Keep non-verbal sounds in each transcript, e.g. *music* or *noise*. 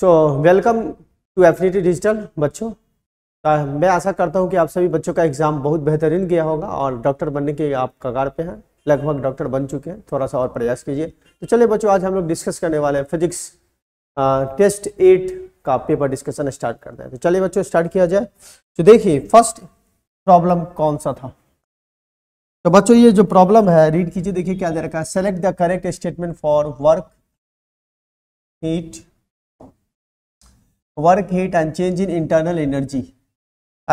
So welcome to Affinity digital बच्चों मैं आशा करता हूँ कि आप सभी बच्चों का एग्ज़ाम बहुत बेहतरीन गया होगा और डॉक्टर बनने के आप कगार पे हैं लगभग डॉक्टर बन चुके हैं थोड़ा सा और प्रयास कीजिए तो चलिए बच्चों आज हम लोग डिस्कस करने वाले हैं फिजिक्स टेस्ट एट का पेपर डिस्कशन स्टार्ट करते हैं तो चलिए बच्चों स्टार्ट किया जाए तो देखिए फर्स्ट प्रॉब्लम कौन सा था तो बच्चों ये जो प्रॉब्लम है रीड कीजिए देखिए क्या दे रखा है select the correct statement for work heat work heat and change in internal energy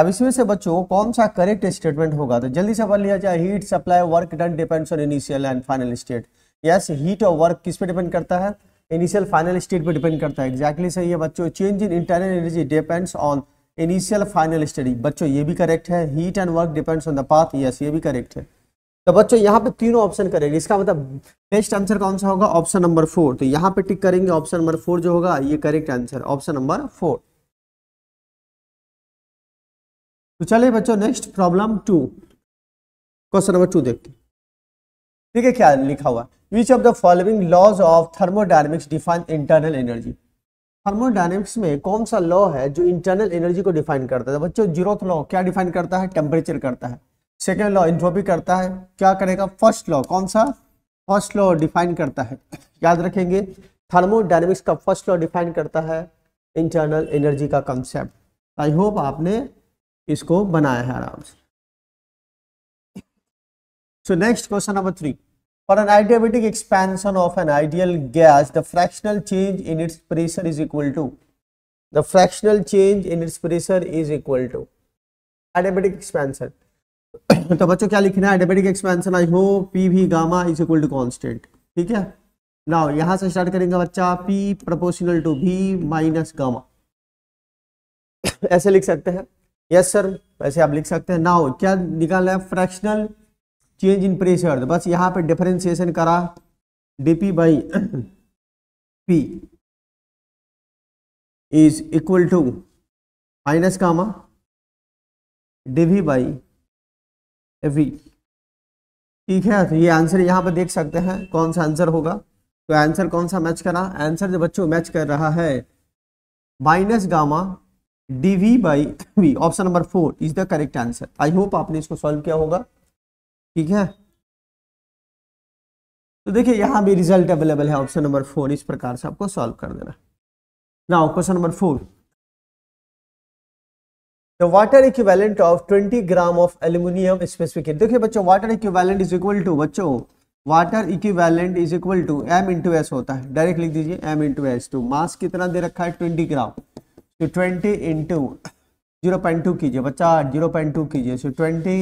अब इसमें से बच्चों कौन सा करेक्ट स्टेटमेंट होगा तो जल्दी से पढ़ लिया जाए heat supply work done depends on initial and final state yes heat और वर्क किस पे डिपेंड करता है इनिशियल फाइनल स्टेट पे डिपेंड करता है एग्जैक्टली exactly सही है बच्चों change in internal energy depends on initial final study बच्चों ये भी करेक्ट है heat and work depends on the path yes ये भी करेक्ट है तो बच्चों यहाँ पे तीनों ऑप्शन करेंगे इसका मतलब बेस्ट आंसर कौन सा होगा ऑप्शन नंबर फोर तो यहाँ पे टिक करेंगे ऑप्शन नंबर फोर जो होगा ये correct answer option number four तो चलिए बच्चों next problem two question number two देखते ठीक है क्या लिखा हुआ which of the following laws of thermodynamics define internal energy thermodynamics में कौन सा लॉ है जो इंटरनल एनर्जी को डिफाइन करता है तो बच्चों जीरोथ लॉ क्या डिफाइन करता है टेम्परेचर करता है सेकेंड लॉ भी करता है क्या करेगा फर्स्ट लॉ कौन सा फर्स्ट लॉ डिफाइन करता है याद रखेंगे थर्मोडाइनमिक्स का फर्स्ट लॉ डिफाइन करता है इंटरनल एनर्जी का कंसेप्ट आई होप आपने इसको बनाया है आराम से so next question number three for an adiabatic expansion of an ideal gas the fractional change in its pressure is equal to the fractional change in its pressure is equal to adiabatic expansion *coughs* तो बच्चों क्या लिखना है adiabatic expansion आई हो P V gamma is equal to constant ठीक है now यहां से स्टार्ट करेंगे बच्चा P proportional to V minus gamma ऐसे लिख सकते हैं यस सर वैसे आप लिख सकते हैं नाउ क्या निकालना है फ्रैक्शनल चेंज इन प्रेशर बस यहाँ पे डिफरेंशिएशन करा dP by P is equal to minus gamma dV by V e. ठीक है तो ये आंसर यहाँ पर देख सकते हैं कौन सा आंसर होगा तो आंसर कौन सा मैच करा आंसर जो बच्चों मैच कर रहा है minus gamma D V by V option number four is the correct answer I hope आपने इसको सॉल्व किया होगा ठीक है तो देखिए यहाँ भी रिजल्ट अवेलेबल है ऑप्शन नंबर फोर इस प्रकार से आपको सॉल्व कर देना now question number four water equivalent of 20 gram of aluminium specific देखिए बच्चों water equivalent is equal to बच्चों water equivalent is equal to M into S होता है डायरेक्ट लिख दीजिए M into S to mass कितना दे रखा है ट्वेंटी ग्राम तो twenty into zero point two कीजिए बच्चा जीरो पॉइंट टू कीजिए so twenty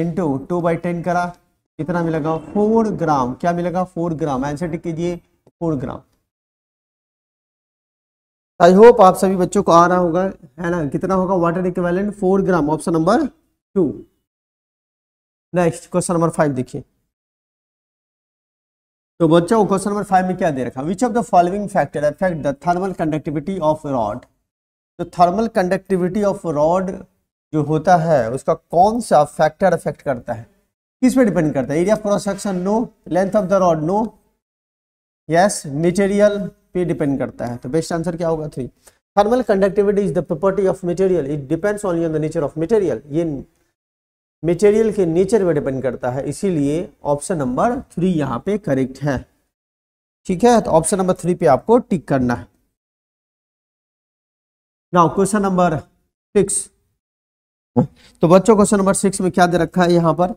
into two by ten करा कितना मिलेगा फोर ग्राम क्या मिलेगा फोर ग्राम एंसर टिक कीजिए फोर ग्राम आई होप आप सभी बच्चों को आ रहा होगा है ना कितना होगा water equivalent four gram option number two next question number five देखिए तो बच्चों क्वेश्चन नंबर फाइव में क्या दे रखा which of the following factor affect the thermal conductivity of rod तो थर्मल कंडक्टिविटी ऑफ रॉड जो होता है उसका कौन सा फैक्टर अफेक्ट करता है किस पे डिपेंड करता है area of cross section no length of the rod no yes material पे डिपेंड करता है तो बेस्ट आंसर क्या होगा three thermal conductivity is the property of material it depends only on the nature of material ये material के nature पर depend करता है इसीलिए ऑप्शन नंबर थ्री यहाँ पे करेक्ट है ठीक है तो ऑप्शन नंबर थ्री पे आपको टिक करना है नाउ क्वेश्चन नंबर सिक्स तो बच्चों क्वेश्चन नंबर सिक्स में क्या दे रखा है यहाँ पर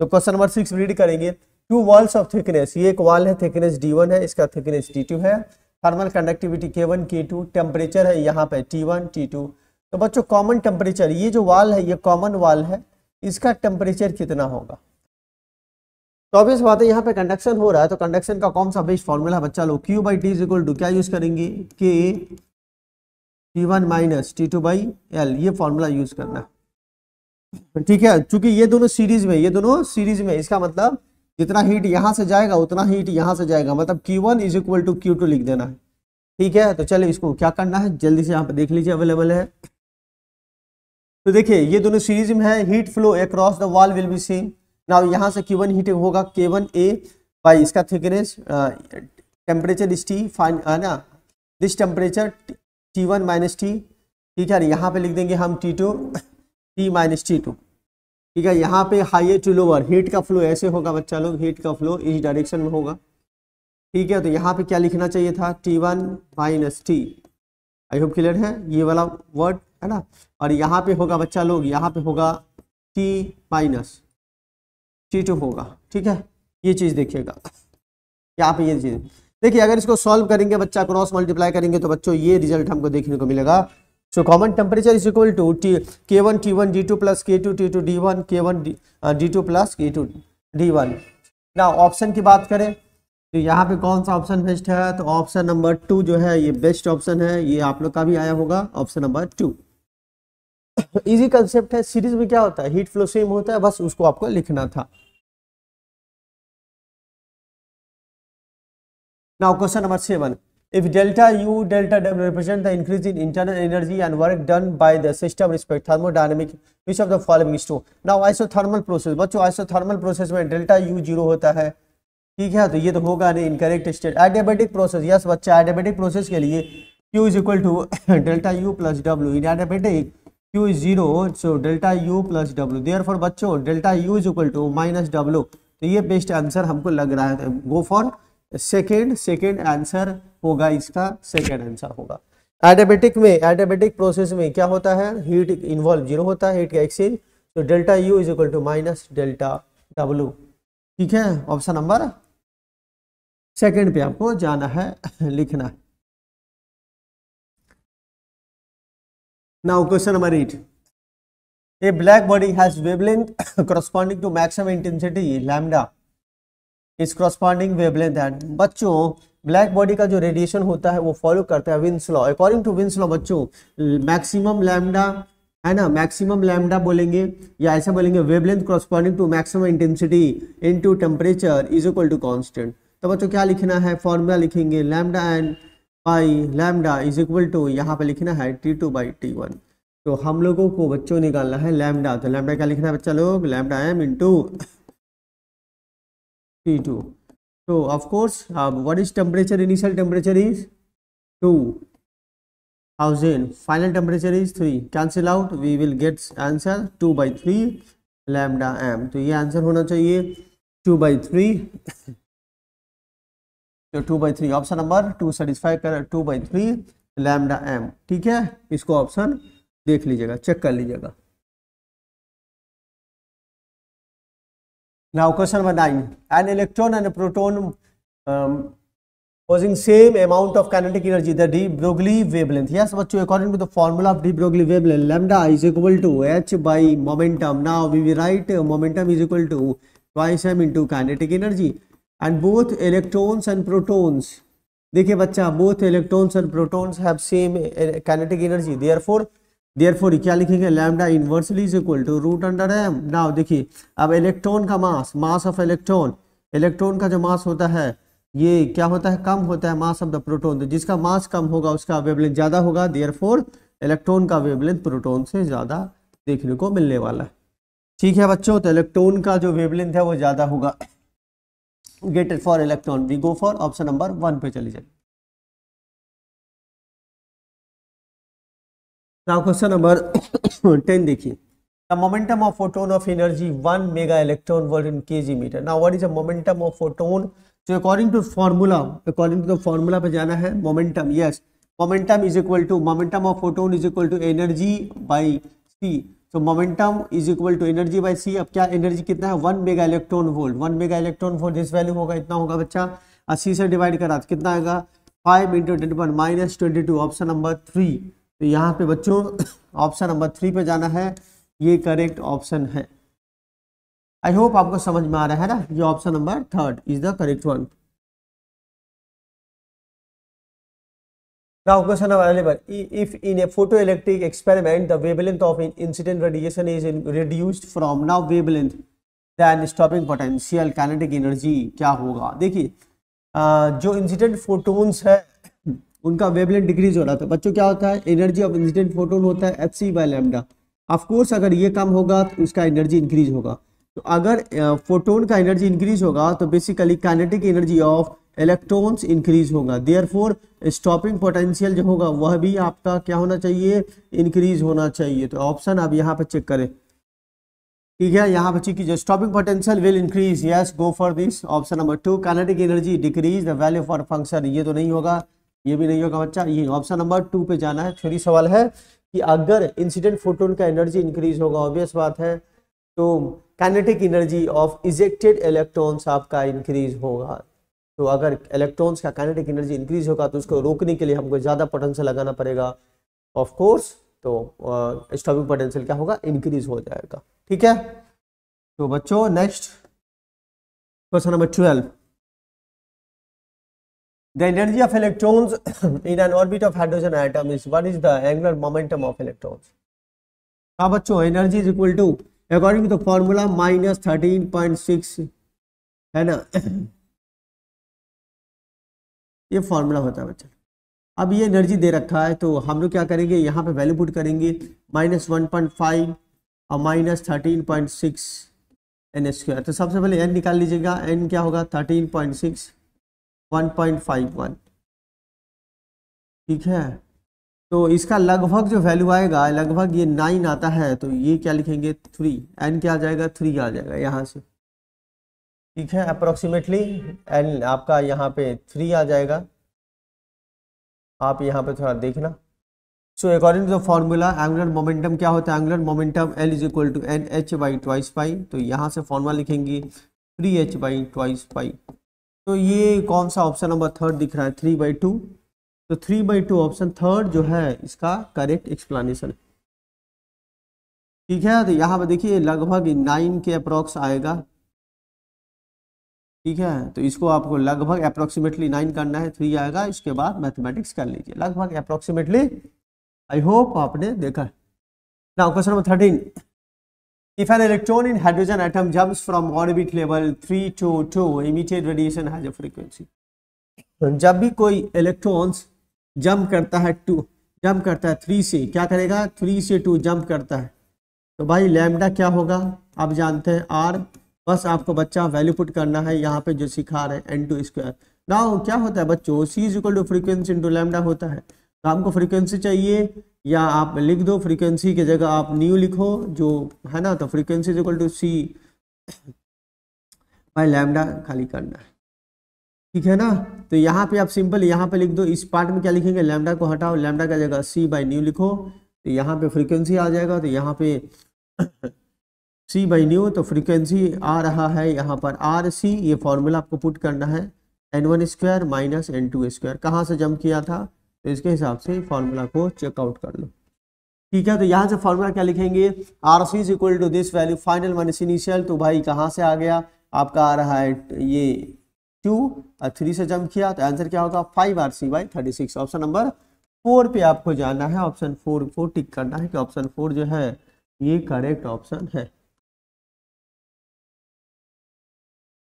तो क्वेश्चन नंबर सिक्स रीड करेंगे टू वॉल्स ऑफ थिकनेस ये एक वॉल है थिकनेस डी वन है इसका थिकनेस डी टू है thermal conductivity K one K two temperature है यहाँ पे टी वन टी टू तो बच्चों कॉमन टेम्परेचर ये जो वाल है ये कॉमन वाल है इसका टेम्परेचर कितना होगा तो ऑबियस बात है यहाँ पे कंडक्शन हो रहा है तो कंडक्शन का कौन सा बेस्ट फॉर्मूला बच्चा लोग Q by T equal to क्या यूज करेंगे K T one minus T two by L ये फॉर्मूला यूज करना है ठीक है चूंकि ये दोनों सीरीज में ये दोनों सीरीज में इसका मतलब जितना हीट यहाँ से जाएगा उतना हीट यहाँ से जाएगा मतलब Q one is equal to Q two लिख देना है ठीक है तो चलिए इसको क्या करना है जल्दी से यहाँ पे देख लीजिए अवेलेबल है तो देखिए ये दोनों सीरीज में है heat flow across the wall will be seen now यहाँ से वन हीटिंग होगा के वन ए बाई इसका thickness temperature is T fine है ना this temperature T one minus T ठीक है यहाँ पे लिख देंगे हम T two T minus T two ठीक है यहाँ पे हाई टू लोअर हीट का फ्लो ऐसे होगा बच्चा लोग हीट का फ्लो इस डायरेक्शन में होगा ठीक है तो यहाँ पे क्या लिखना चाहिए था T one minus T I hope clear है ये वाला वर्ड है ना और यहाँ पे होगा बच्चा लोग यहाँ पे होगा टी माइनस टी टू होगा ठीक है ये चीज़ देखिएगा यहाँ पे ये चीज़ देखिए अगर इसको सॉल्व करेंगे बच्चा क्रॉस मल्टीप्लाई करेंगे तो बच्चों ये रिजल्ट हमको देखने को मिलेगा So common temperature is equal to T, K1 T1 D2 plus K2 T2 D1 K1 D, uh, D2 plus K2 D1. Now option की बात करें तो यहाँ पे कौन सा ऑप्शन बेस्ट है तो ऑप्शन नंबर टू जो है ये बेस्ट ऑप्शन है ये आप लोग का भी आया होगा option number two easy concept है सीरीज में क्या होता है हीट फ्लो सेम होता है बस उसको आपको लिखना था now question number seven If delta U, delta W represent the increase in internal energy and work done by the system respect thermodynamic, which of the following is true? Now isothermal process, बच्चों isothermal process में delta U zero होता है ठीक है तो ये तो होगा नहीं incorrect state adiabatic process yes बच्चा adiabatic process के लिए Q is equal to delta U plus W in adiabatic Q is zero so delta U plus W therefore फॉर बच्चों delta U is equal to minus W तो ये best answer हमको लग रहा है go for second second answer होगा इसका सेकेंड आंसर होगा एडाबेटिक में एडाबेटिक प्रोसेस में क्या होता है हीट इन्वॉल्व जीरो होता है हीट का एक्सचेंज तो delta U is equal to minus delta W ठीक है ऑप्शन नंबर सेकेंड पे आपको जाना है लिखना है Now question number 8. A black body has wavelength *coughs* corresponding to maximum intensity lambda इस क्रॉस्पॉन्डिंग वेबलेंथ एट बच्चों ब्लैक बॉडी का जो रेडिएशन होता है वो फॉलो करता है Wien's law according to Wien's law बच्चों मैक्सिमम लैमडा है ना मैक्सिमम लैमडा बोलेंगे या ऐसा बोलेंगे wavelength corresponding to maximum intensity into temperature is equal to constant तो बच्चों क्या लिखना है फॉर्मूला लिखेंगे lambda and pi lambda is equal to यहाँ पर लिखना है T two by T one तो हम लोगों को बच्चों निकालना है लैमडा तो लैमडा क्या लिखना है बच्चा लोग lambda M into T2. So of course, uh, what is temperature? Initial temperature is 2000. Final temperature is 3. Cancel out. We will get answer 2 by 3 lambda m. तो ये आंसर होना चाहिए 2 by 3. तो 2 by 3 ऑप्शन नंबर 2 सेटिस्फाई कर 2 by 3 lambda M ठीक है इसको option देख लीजिएगा चेक कर लीजिएगा Now question number 9. An electron and a proton um, causing same amount of kinetic energy, the de Broglie wavelength. Yes, but according to the formula of de Broglie wavelength, lambda is equal to h by momentum. Now we will write momentum is equal to twice m into kinetic energy. And both electrons and protons, देखिए बच्चा both electrons and protons have same kinetic energy. Therefore, therefore क्या लिखेंगे lambda inversely is equal to root under M now देखिए अब electron का mass mass of electron electron का जो मास होता है ये क्या होता है कम होता है मास ऑफ द प्रोटोन तो जिसका मास कम होगा उसका वेवलेंथ ज़्यादा होगा देयरफॉर इलेक्ट्रॉन का वेवलेंथ प्रोटोन से ज़्यादा देखने को मिलने वाला है ठीक है बच्चों तो इलेक्ट्रॉन का जो वेवलेंथ है वो ज़्यादा होगा get for electron we go for option number one पे चले जाए नाउ क्वेश्चन नंबर टेन देखिए momentum of photon of energy one mega electron volt in K G metre ना what is a momentum of photon so according to formula according to the formula पे जाना है momentum yes momentum is equal to momentum of photon is equal to energy by C so momentum is equal to energy by C अब क्या energy कितना है one mega electron volt one mega electron volt this value होगा इतना होगा बच्चा अस्सी से डिवाइड करा तो कितना आएगा five into twenty one minus twenty two option number three तो यहाँ पे बच्चों ऑप्शन नंबर थ्री पे जाना है ये करेक्ट ऑप्शन है आई होप आपको समझ में आ रहा है ना ये option number third is the correct one question available if in a photo electric experiment the wavelength of incident radiation is in reduced from now wavelength than stopping potential kinetic energy क्या होगा देखिए जो incident photons है उनका वेबलेंट decrease हो रहा था बच्चों क्या होता है एनर्जी ऑफ इंसिडेंट फोटोन होता है F C by lambda of course अगर ये कम होगा तो उसका एनर्जी इंक्रीज होगा तो अगर फोटोन का एनर्जी इंक्रीज होगा तो basically kinetic energy of electrons increase होगा फोर स्टॉपिंग पोटेंशियल जो होगा वह भी आपका क्या होना चाहिए इंक्रीज होना चाहिए तो ऑप्शन आप यहाँ पर चेक करें ठीक है यहाँ पर चेक कीजिए stopping potential will increase yes go for this option number two kinetic energy decrease the value for function ये तो नहीं होगा ये भी नहीं होगा बच्चा ये ऑप्शन नंबर टू पे जाना है छठी सवाल है कि अगर इंसिडेंट फोटोन का एनर्जी इंक्रीज होगा ऑब्वियस बात है तो kinetic energy of ejected electrons आपका इंक्रीज होगा तो अगर इलेक्ट्रॉन्स का काइनेटिक एनर्जी इंक्रीज होगा तो उसको रोकने के लिए हमको ज़्यादा पोटेंशियल लगाना पड़ेगा ऑफ कोर्स तो स्टॉपिंग पोटेंशियल क्या होगा इंक्रीज हो जाएगा ठीक है तो बच्चों next question number twelve The energy of electrons *coughs* in an orbit of hydrogen atom is what is the angular momentum of electrons. हाँ बच्चों energy is equal to according to the formula minus thirteen point six है ना *coughs* ये formula होता है बच्चों अब ये एनर्जी दे रखा है तो हम लोग क्या करेंगे यहाँ पे वैल्यू पुट करेंगे माइनस वन पॉइंट फाइव और minus thirteen point six n square तो सबसे पहले एन निकाल लीजिएगा एन क्या होगा थर्टीन पॉइंट सिक्स 1.51 ठीक है तो इसका लगभग जो वैल्यू आएगा लगभग ये नाइन आता है तो ये क्या लिखेंगे थ्री एन क्या आ जाएगा थ्री आ जाएगा यहाँ से ठीक है अप्रोक्सीमेटली एन आपका यहाँ पे थ्री आ जाएगा आप यहाँ पे थोड़ा देखना so according to the formula angular momentum क्या होता है angular momentum L is equal to n h by twice pi तो यहाँ से फॉर्मूला लिखेंगे three h by twice pi तो ये कौन सा ऑप्शन नंबर थर्ड दिख रहा है थ्री बाई टू तो three by two option third जो है इसका करेक्ट एक्सप्लेनेशन है ठीक है तो यहाँ पे देखिए लगभग नाइन के अप्रोक्स आएगा ठीक है तो इसको आपको लगभग अप्रोक्सीमेटली नाइन करना है थ्री आएगा इसके बाद मैथमेटिक्स कर लीजिए लगभग अप्रोक्सीमेटली आई होप आपने देखा now question number thirteen If an electron in hydrogen atom jumps from orbit level three to two emitted radiation has a frequency. तो जब भी कोई इलेक्ट्रॉन्स जंप करता है टू जंप करता है थ्री से क्या करेगा थ्री से टू जंप करता है तो भाई लैम्डा क्या होगा आप जानते हैं आर बस आपको बच्चा वैल्यू पुट करना है यहाँ पे जो सिखा रहे हैं एन टू स्क्वायर ना क्या होता है बच्चों c is equal to frequency into lambda होता है तो आपको फ्रीक्वेंसी चाहिए या आप लिख दो फ्रीक्वेंसी की जगह आप न्यू लिखो जो है ना तो frequency is equal to c by lambda खाली करना है ठीक है ना तो यहाँ पे आप सिंपल यहाँ पे लिख दो इस पार्ट में क्या लिखेंगे लैमडा को हटाओ लैमडा का जगह सी बाई न्यू लिखो तो यहाँ पे फ्रीक्वेंसी आ जाएगा तो यहाँ पे सी बाई न्यू तो फ्रीक्वेंसी आ रहा है यहाँ पर आर सी ये फॉर्मूला आपको पुट करना है n one square minus n two square कहाँ से जम किया था तो इसके हिसाब से फॉर्मूला को चेकआउट कर लो ठीक है तो यहाँ से फॉर्मूला क्या लिखेंगे R c is equal to this value final minus initial तो भाई कहाँ से आ गया आपका आ रहा है ये टू और थ्री से जम किया तो आंसर क्या होगा five R c by thirty six option number four पे आपको जाना है ऑप्शन फोर को टिक करना है कि ऑप्शन फोर जो है ये करेक्ट ऑप्शन है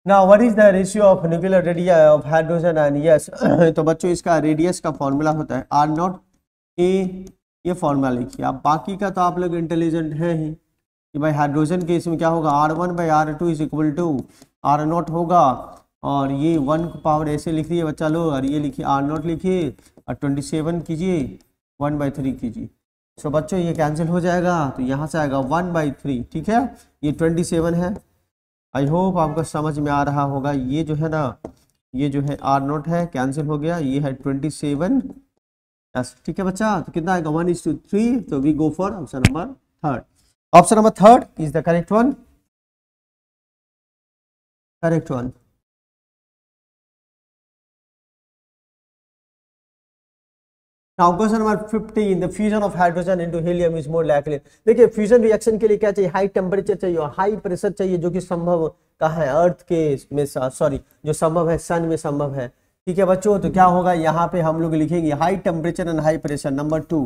ना what is the ratio of nuclear radii of hydrogen and yes तो बच्चों इसका रेडियस का फॉर्मूला होता है आर नॉट ए ये फॉर्मूला लिखिए आप बाकी का तो आप लोग इंटेलिजेंट हैं ही कि भाई हाइड्रोजन के इसमें क्या होगा r one by r two is equal to r naught होगा और ये वन पावर ऐसे लिख दिए बच्चा लोग और ये लिखिए आर नॉट लिखिए और ट्वेंटी सेवन कीजिए वन बाई थ्री कीजिए सो बच्चों ये कैंसिल हो जाएगा तो यहाँ से आएगा वन बाई थ्री ठीक है ये ट्वेंटी सेवन है आई होप आपका समझ में आ रहा होगा ये जो है ना ये जो है आर नॉट है कैंसिल हो गया ये है ट्वेंटी सेवन यस ठीक है बच्चा तो कितना आएगा वन इज टू थ्री तो we go for option number third option number third is the correct one correct one now question number 15 the fusion of hydrogen into helium is more likely देखिए fusion reaction के लिए क्या चाहिए high temperature चाहिए और high pressure चाहिए जो कि संभव कहा है अर्थ के में सॉरी जो संभव है सन में संभव है ठीक है बच्चों तो क्या होगा यहाँ पे हम लोग लिखेंगे high temperature and high pressure number two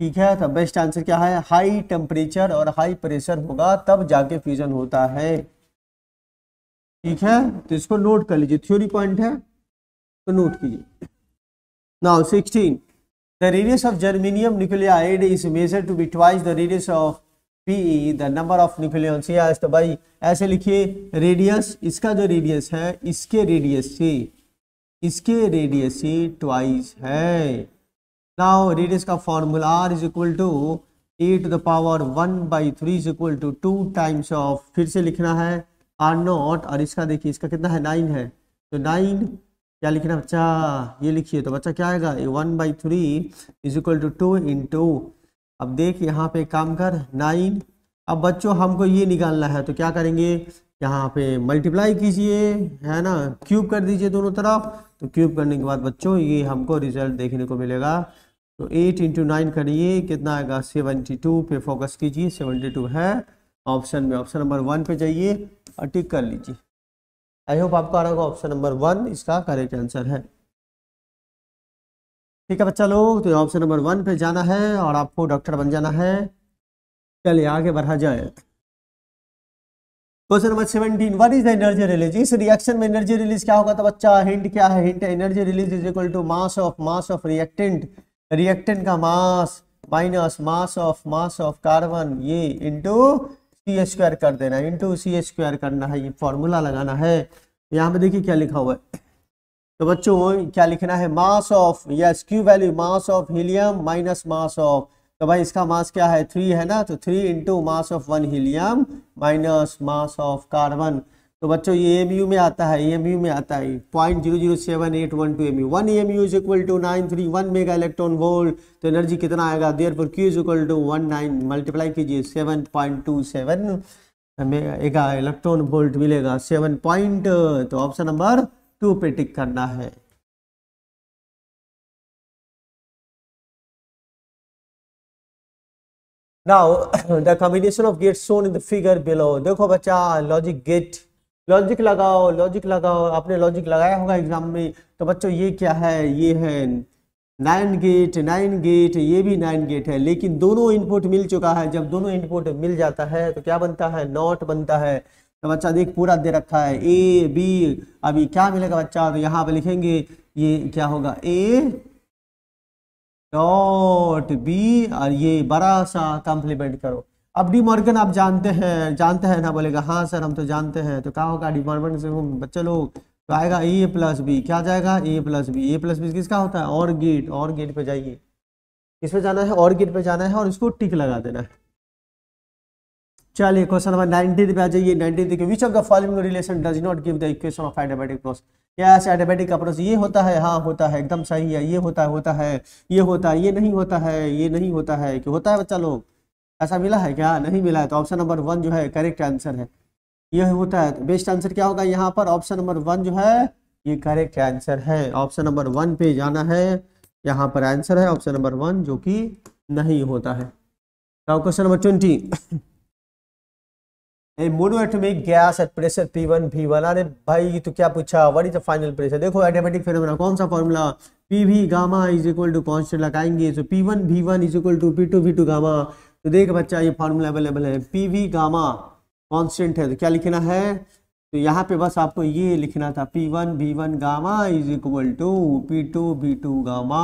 ठीक है तो बेस्ट आंसर क्या है हाई टेम्परेचर और हाई प्रेशर होगा तब जाके फ्यूजन होता है ठीक है तो इसको नोट कर लीजिए थ्योरी पॉइंट है तो नोट कीजिए now sixteen The radius of germanium nuclide is measured to be twice the radius of PE, the number of nucleons. Yes तो भाई ऐसे लिखिए रेडियस इसका जो रेडियस है इसके रेडियस से इसके रेडियस से ट्वाइस है नाउ रेडियस का formula R is equal to A to the power one by three is equal to two times of फिर से लिखना है आर नॉट और इसका देखिए इसका कितना है नाइन है तो नाइन क्या लिखना बच्चा ये लिखिए तो बच्चा क्या आएगा one by three is equal to two in into अब देख यहाँ पे काम कर नाइन अब बच्चों हमको ये निकालना है तो क्या करेंगे यहाँ पे मल्टीप्लाई कीजिए है ना क्यूब कर दीजिए दोनों तरफ तो क्यूब करने के बाद बच्चों ये हमको रिजल्ट देखने को मिलेगा तो एट इंटू नाइन करिए कितना आएगा सेवेंटी टू पे फोकस कीजिए सेवेंटी टू है ऑप्शन में ऑप्शन नंबर वन पे जाइए और टिक कर लीजिए आई होप आपको आ रहा होगा ऑप्शन नंबर वन इसका करेक्ट आंसर है ठीक है बच्चा लोग तो ऑप्शन नंबर वन पे जाना है और आपको डॉक्टर बन जाना है चलिए आगे बढ़ा जाए question number seventeen what is the energy release इस रिएक्शन में एनर्जी रिलीज क्या होगा तो बच्चा हिंट क्या है hint energy release is equal to mass of mass of reactant reactant का mass minus mass of mass of carbon ये इंटू सी स्क्वायर कर देना है इंटू सी स्क्वायर करना है ये फॉर्मूला लगाना है यहाँ पे देखिए क्या लिखा हुआ है तो बच्चों क्या लिखना है mass of yes Q value mass of helium minus mass of तो भाई इसका मास क्या है थ्री है ना तो three into mass of one helium minus mass of carbon तो बच्चों ये एम में आता है एम में आता है point zero zero seven eight one two m u one m u is equal to nine three one mega electron volt तो एनर्जी कितना आएगा देयर पर Q is equal to one nine multiply कीजिए seven point two seven mega electron volt मिलेगा seven point तो option number two पे tick करना है Now, the combination of gates shown in the figure below. देखो बच्चा logic gate logic लगाओ logic लगाओ आपने लॉजिक लगाया होगा एग्जाम में तो बच्चों ये क्या है ये है नाइन गेट नाइन गेट ये भी नाइन गेट है लेकिन दोनों इनपुट मिल चुका है जब दोनों इनपुट मिल जाता है तो क्या बनता है नॉट बनता है तो बच्चा देख पूरा दे रखा है ए बी अभी क्या मिलेगा बच्चा तो यहाँ पे लिखेंगे ये क्या होगा ए डॉट बी और ये बड़ा सा कॉम्प्लीमेंट करो अब डी मॉर्गन आप जानते हैं जानते हैं ना बोलेगा हाँ सर हम तो जानते हैं तो क्या होगा डी मॉर्गन से बच्चे लोग तो आएगा ए प्लस बी क्या जाएगा A plus B A plus B किसका होता है और गेट और गेट पे जाइए किस पे जाना है और गेट पे जाना है और इसको टिक लगा देना है चलिए क्वेश्चन नंबर नाइनटीन पे आ जाइए नाइनटीन देखिए which of the following relation does not give the equation of adiabatic process yes adiabatic approach ये होता है हाँ होता है एकदम सही है ये होता है होता है ये होता है ये नहीं होता है ये नहीं होता है कि होता है बच्चा लोग ऐसा मिला है क्या नहीं मिला है तो ऑप्शन नंबर वन जो है करेक्ट आंसर है यह होता है बेस्ट आंसर क्या होगा यहाँ पर ऑप्शन नंबर वन जो है ये करेक्ट आंसर है ऑप्शन नंबर वन पे जाना है यहाँ पर आंसर है ऑप्शन नंबर वन जो कि नहीं होता है question number twenty a monoatomic gas at pressure P one V one अरे भाई तो क्या पूछा what is the final pressure देखो एटोमेटिक फिनोमेना कौन सा formula P V gamma is equal to constant लगाएंगे तो P one V one is equal to P two V two gamma तो देख बच्चा ये फार्मूला अवेलेबल है पी वी गामा कॉन्स्टेंट है तो क्या लिखना है तो यहाँ पे बस आपको ये लिखना था P one V one gamma is equal to P two V two gamma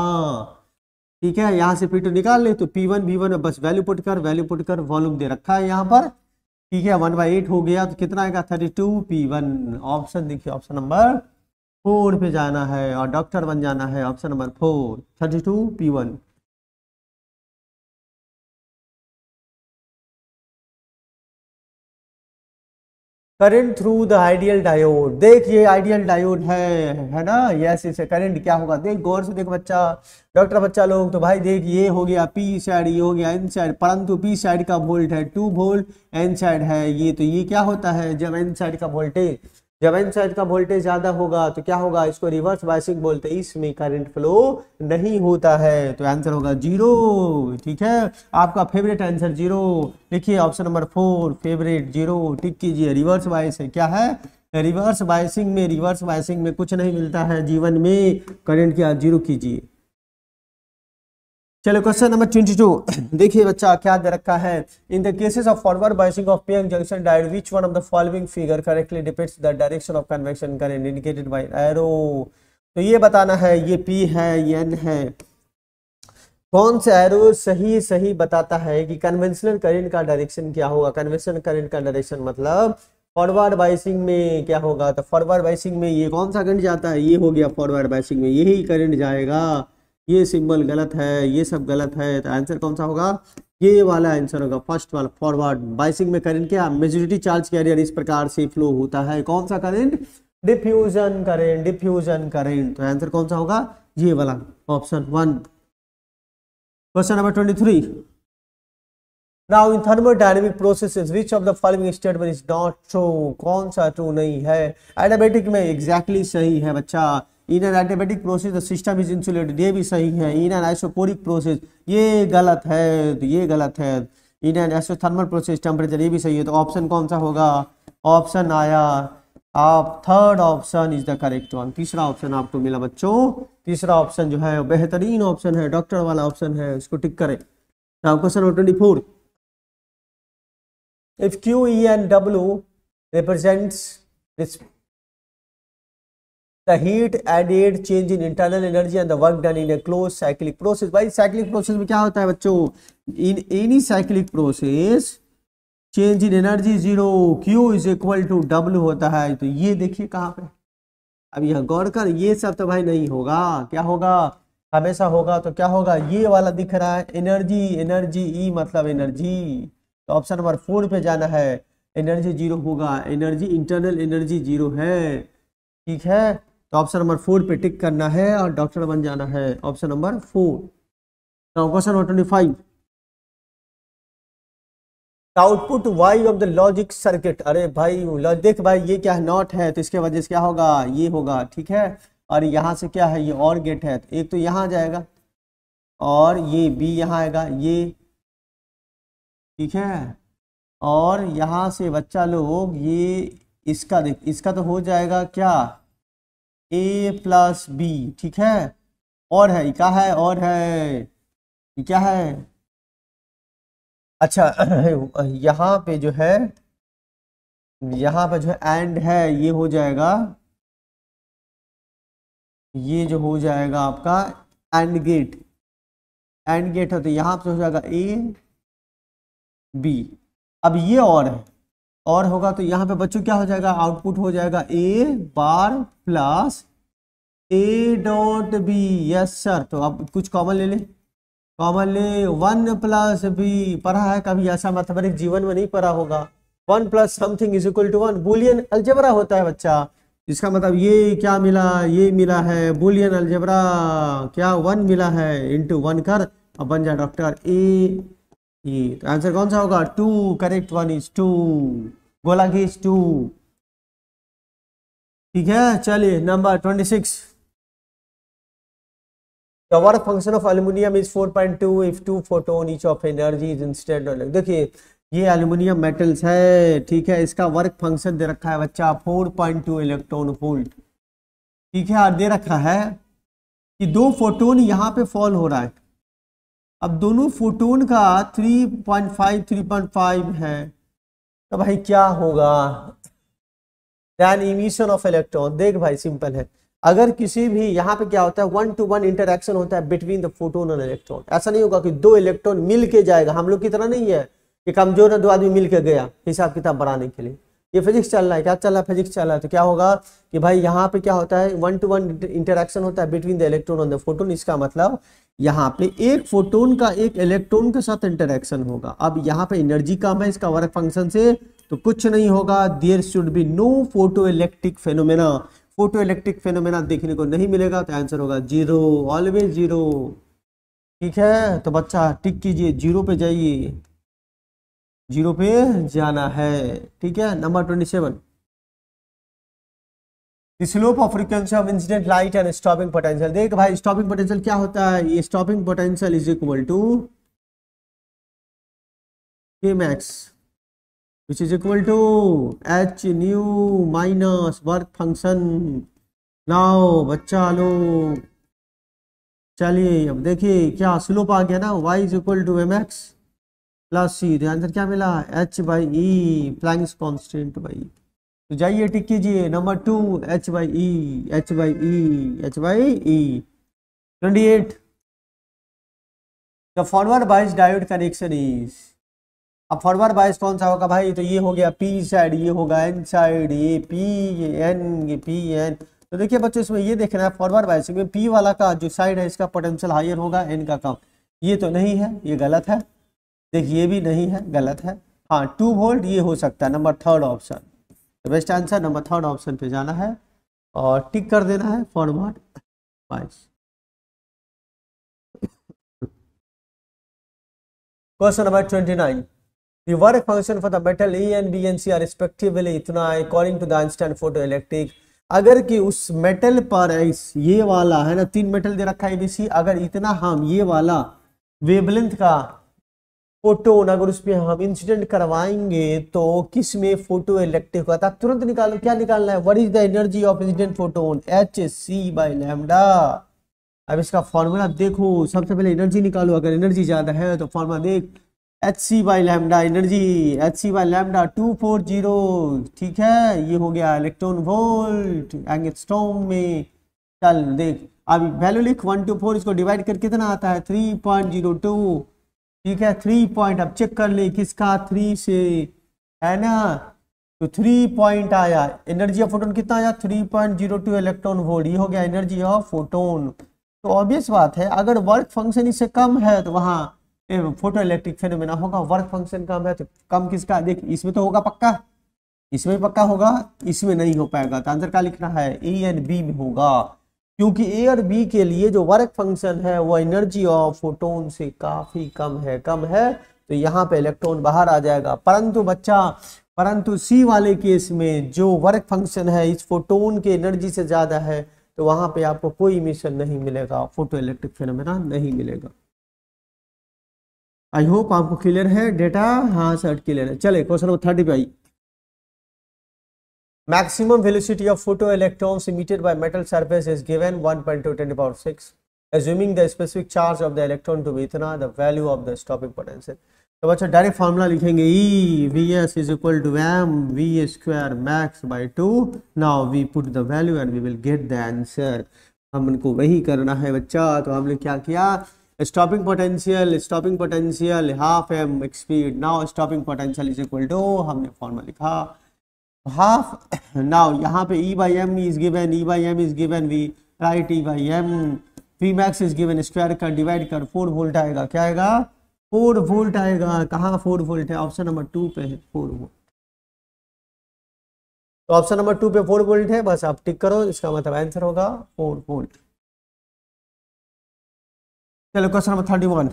ठीक है यहाँ से पी टू निकाल ले तो पी वन बी वन बस वैल्यू पुट कर वैल्यू पुट कर वॉल्यूम दे रखा है यहाँ पर ठीक है वन बाई एट हो गया तो कितना आएगा thirty two P one option देखिए ऑप्शन नंबर फोर पे जाना है और डॉक्टर बन जाना है option number four thirty two P one current through the ideal diode देख ये आइडियल डायोड है है ना यस इसे करंट क्या होगा देख गौर से देख बच्चा डॉक्टर बच्चा लोग तो भाई देख ये हो गया पी साइड ये हो गया एन साइड परंतु पी साइड का वोल्ट है टू वोल्ट एन साइड है ये तो ये क्या होता है जब एन साइड का वोल्टेज जब एन साइड का वोल्टेज ज्यादा होगा तो क्या होगा इसको रिवर्स बाइसिंग बोलते हैं इसमें करंट फ्लो नहीं होता है तो आंसर होगा जीरो ठीक है आपका फेवरेट आंसर जीरो लिखिए option number four favourite zero tick कीजिए रिवर्स बाइस है क्या है रिवर्स बाइसिंग में रिवर्स बाइसिंग में कुछ नहीं मिलता है जीवन में करंट क्या जीरो कीजिए चलो क्वेश्चन नंबर ट्वेंटी टू देखिए बच्चा क्या दे रखा है in the cases of forward biasing of p n junction diode which one of the following figure correctly depends the direction of convection current indicated by arrow तो ये बताना है ये पी है ये एन है कौन सा एरो सही सही बताता है कि कन्वेंशनल करेंट का डायरेक्शन क्या होगा कन्वेंशनल करेंट का डायरेक्शन मतलब फॉरवर्ड बाइसिंग में क्या होगा तो फॉरवर्ड बाइसिंग में ये कौन सा करंट जाता है ये हो गया फॉरवर्ड बाइसिंग में यही करंट जाएगा ये सिंबल गलत है ये सब गलत है तो आंसर कौन सा होगा ये वाला आंसर होगा फर्स्ट वाला फॉरवर्ड बाइसिंग में करेंट क्या मेजोरिटी चार्ज कैरियर इस प्रकार से फ्लो होता है कौन सा current diffusion current diffusion current तो आंसर कौन सा होगा ये वाला option one question number twenty three now in thermodynamic processes which of the following statement is not true कौन सा ट्रू नहीं है एडाबेटिक में एग्जैक्टली exactly सही है बच्चा in an adiabatic process the system is insulated ये भी सही है इन एन आइसोपोरिक प्रोसेस ये गलत है तो ये गलत है in an isothermal process temperature ये भी सही है तो ऑप्शन कौन सा होगा ऑप्शन आया आप third option is the correct one तीसरा ऑप्शन आपको मिला बच्चों तीसरा ऑप्शन जो है बेहतरीन ऑप्शन है डॉक्टर वाला ऑप्शन है इसको टिक करें now question number twenty four if Q E and W represents the heat and aid change in internal energy and the work done in a closed cyclic process भाई cyclic process में क्या होता है बच्चों in any cyclic process change in energy zero Q is equal to W होता है तो ये देखिए कहाँ पे अब यह गौर कर ये सब तो भाई नहीं होगा क्या होगा हमेशा होगा तो क्या होगा ये वाला दिख रहा है एनर्जी एनर्जी ई मतलब एनर्जी तो ऑप्शन नंबर फोर पे जाना है एनर्जी जीरो होगा एनर्जी इंटरनल एनर्जी जीरो है ठीक है तो ऑप्शन नंबर फोर पे टिक करना है और डॉक्टर बन जाना है option number four now question number twenty five output Y of the logic circuit अरे भाई देख भाई ये क्या है नॉट है तो इसके वजह से क्या होगा ये होगा ठीक है और यहाँ से क्या है ये और गेट है तो एक तो यहाँ जाएगा और ये बी यहाँ आएगा ये ठीक है और यहाँ से बच्चा लोग ये इसका देख इसका तो हो जाएगा क्या ए प्लस बी ठीक है और है क्या है और है क्या है अच्छा *clears throat* यहाँ पे जो है यहाँ पे जो है एंड है ये हो जाएगा ये जो हो जाएगा आपका एंड गेट एंड गेट है तो यहाँ पे हो जाएगा ए बी अब ये और है और होगा तो यहाँ पे बच्चों क्या हो जाएगा आउटपुट हो जाएगा A bar plus A dot B yes sir तो अब कुछ कॉमन ले ले कॉमन ले वन प्लस बी पढ़ा है कभी ऐसा मैथमेटिक जीवन में नहीं पढ़ा होगा one plus something is equal to one Boolean algebra होता है बच्चा इसका मतलब ये क्या मिला ये मिला है बुलियन अल्जेबरा क्या वन मिला है इंटू वन कर अब बन जाए डॉक्टर ए ये तो आंसर कौन सा होगा two correct one is two गोला की इज टू ठीक है चलिए number twenty six The work function of aluminium is 4.2 if two photon each of energy is instead देखिए ये एल्यूमिनियम मेटल्स है ठीक है इसका वर्क फंक्शन दे रखा है बच्चा 4.2 इलेक्ट्रॉन वोल्ट ठीक है और दे रखा है कि दो फोटोन यहाँ पे फॉल हो रहा है अब दोनों फोटोन का 3.5 3.5 है तो भाई क्या होगा दैन इमिशन ऑफ इलेक्ट्रॉन देख भाई सिंपल है अगर किसी भी यहाँ पे क्या होता है वन टू वन इंटरेक्शन होता है between the photon and electron ऐसा नहीं होगा कि दो इलेक्ट्रॉन मिल के जाएगा हम लोग की तरह नहीं है कि कमजोर है दो आदमी मिल के गया हिसाब किताब बढ़ाने के लिए ये फिजिक्स चल रहा है क्या चल रहा है फिजिक्स चल रहा है तो क्या होगा कि भाई यहाँ पे क्या होता है वन टू वन इंटरेक्शन होता है बिटवीन द इलेक्ट्रॉन और द फोटोन इसका मतलब यहाँ पे एक फोटोन का एक इलेक्ट्रॉन के साथ इंटरेक्शन होगा अब यहाँ पे एनर्जी कम है इसका वर्क फंक्शन से तो कुछ नहीं होगा there should be no photo electric phenomena photo electric phenomena देखने को नहीं मिलेगा तो आंसर होगा जीरो ऑलवेज जीरो ठीक है तो बच्चा टिक कीजिए जीरो पे जाइए जीरो पे जाना है ठीक है number twenty seven slope of frequency of incident light and stopping potential देख भाई स्टॉपिंग पोटेंशियल क्या होता है ये stopping potential is equal to K max which is equal to h nu minus work function now बच्चा लो चलिए अब देखिए क्या स्लोप आ गया ना y is equal to m x plus c answer क्या मिला h by e Planck's constant by तो जाइए टिक कीजिए number two h y e h y e h y e twenty eight the forward bias diode connection is अब forward bias कौन सा होगा भाई तो ये हो गया पी साइड ये होगा एन साइड ये पी ये एन ये पी एन तो देखिए बच्चों इसमें ये देखना है फॉरवर्ड बाइस में पी वाला का जो साइड है इसका पोटेंशियल हायर होगा एन का कम ये तो नहीं है ये गलत है देखिए ये भी नहीं है गलत है हाँ टू वोल्ट ये हो सकता है नंबर थर्ड ऑप्शन तो best answer number third option पे जाना है और टिक कर देना है forward bias question number twenty nine The work function for the metal E and B and C are इतना है to the Einstein photo electric अगर कि उस मेटल पर इस ये वाला है ना तीन मेटल दे रखा है बी सी अगर इतना हम हाँ, ये वाला वेबलेंथ का फोटो अगर उस पर हम इंसिडेंट करवाएंगे तो किस में फोटो इलेक्ट्रिक हुआ था तुरंत निकालो क्या निकालना है what is the energy of incident photo h c by lambda अब इसका फॉर्मूला देखो सबसे पहले एनर्जी निकालो अगर एनर्जी ज्यादा है तो फॉर्मूला देख h c by lambda energy h c by lambda two four zero ठीक है ये हो गया इलेक्ट्रॉन वोल्ट एंग स्टोन में चल देख अब वैल्यू लिख वन टू फोर इसको डिवाइड कर कितना आता है थ्री पॉइंट जीरो टू ठीक है थ्री पॉइंट अब चेक कर ले किसका थ्री से है ना तो थ्री पॉइंट आया एनर्जी ऑफ फोटोन कितना आया three point zero two electron volt ये हो गया एनर्जी ऑफ फोटोन तो ऑब्वियस बात है अगर वर्क फंक्शन इससे कम है तो वहाँ फोटो इलेक्ट्रिक फेनोमेना होगा वर्क फंक्शन कम है तो कम किसका देख इसमें तो होगा पक्का इसमें पक्का होगा इसमें नहीं हो पाएगा तो आंसर क्या लिखना है ए एंड बी में होगा क्योंकि ए और बी के लिए जो वर्क फंक्शन है वो एनर्जी ऑफ फोटोन से काफ़ी कम है कम है तो यहाँ पे इलेक्ट्रॉन बाहर आ जाएगा परंतु बच्चा परंतु सी वाले केस में जो वर्क फंक्शन है इस फोटोन के एनर्जी से ज़्यादा है तो वहां पे आपको कोई इमिशन नहीं मिलेगा फोटो इलेक्ट्रिक फिनोमेना नहीं मिलेगा आई होप आपको क्लियर है डेटा हाँ सर क्लियर है चले क्वेश्चन नंबर थर्टी पे आई Maximum velocity of photoelectrons emitted by metal surface is given 1.2 10 power 6. Assuming the specific charge of the electron to be इतना the value of the stopping potential. So, बच्चा direct formula लिखेंगे E Vs is equal to m V square max by 2. Now we put the value and we will get the answer. हमको वही करना है बच्चा तो हमने क्या किया stopping potential stopping potential half m speed now stopping potential is equal to हमने फॉर्मूला लिखा हाफ नाउ यहाँ पे e by m is given e by m is given we write e by m v max is given square कर divide कर four volt आएगा क्या आएगा four volt आएगा कहाँ फोर वोल्ट है ऑप्शन नंबर टू पे है फोर वोल्ट तो ऑप्शन नंबर टू पे फोर वोल्ट है बस आप टिक करो इसका मतलब आंसर होगा फोर वोल्ट चलो क्वेश्चन नंबर थर्टी वन